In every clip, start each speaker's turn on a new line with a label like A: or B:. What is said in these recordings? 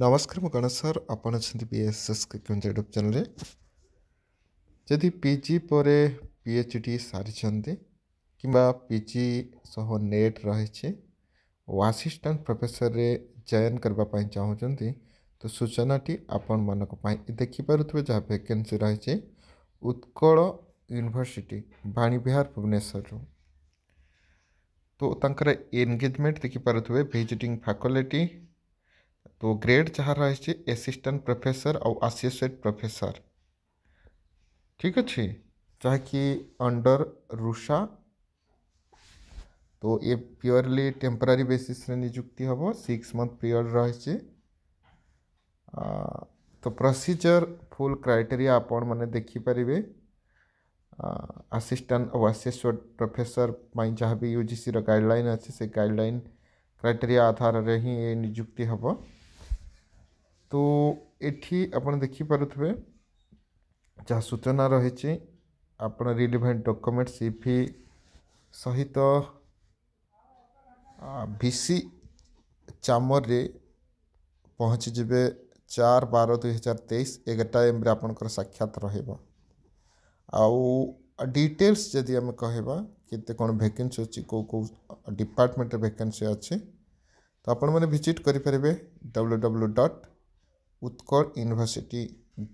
A: नमस्कार गणेश सर आपन अच्छा पी एस एस यूट्यूब चेल जदि पिजि पर एच डी सारी कि पिजि सह नेट रही आसीस्टां प्रफेसर रे जयन करने चाहते तो सूचनाटी आपण मानी देखिपे जहाँ भेकेन्सी रही उत्कल यूनिभर्सीटी विहार भुवनेश्वर तो एनगेजमेंट देखिपे भिजिटिंग फैकल्टी तो ग्रेड जहाँ रही एसिस्टेंट प्रोफेसर आउ आसोसिएट प्रोफेसर ठीक अच्छे जहाँकि अंडर रुषा तो ये प्योरली टेम्पोरारी बेसीस निजुक्ति हम सिक्स मंथ पीरियड रही तो प्रोसीजर फुल क्राइटेरिया आपण मैंने देखिपारे आसीस्टाट और आसीस्वर प्रोफेसर जहाँ भी यूजीसी गाइडलाइन अच्छे से गाइडलाइन क्राइटेरिया आधार ही निजुक्ति हम তো ଏଠି ଆପଣ ଦେଖିପାରୁଥିବେ ଯାହା ସୂଚନା ରହିଛି ଆପଣ ରିଲିଭେଣ୍ଟ ଡକ୍ୟୁମେଣ୍ଟ ସି ଫି ସହିତ ଭି ସି ଚାମରରେ ପହଞ୍ଚିଯିବେ ଚାରି ବାର ଦୁଇହଜାର ତେଇଶ ଏଗାରଟା ଏମ୍ରେ ଆପଣଙ୍କର ସାକ୍ଷାତ ରହିବ ଆଉ ଡିଟେଲ୍ସ ଯଦି ଆମେ କହିବା କେତେ କ'ଣ ଭେକେନ୍ସି ଅଛି କେଉଁ କେଉଁ ଡିପାର୍ଟମେଣ୍ଟରେ ଭେକେନ୍ସି ଅଛି ତ ଆପଣମାନେ ଭିଜିଟ୍ କରିପାରିବେ W W dot Utkal university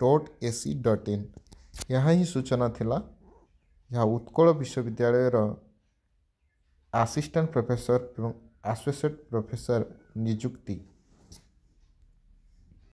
A: dot A C dot in ଏହା ହିଁ ସୂଚନା ଥିଲା ଯାହା ଉତ୍କଳ ବିଶ୍ୱବିଦ୍ୟାଳୟର ଆସିଷ୍ଟାଣ୍ଟ ପ୍ରଫେସର ଏବଂ ଆସୋସିଏଟ୍ ପ୍ରଫେସର ନିଯୁକ୍ତି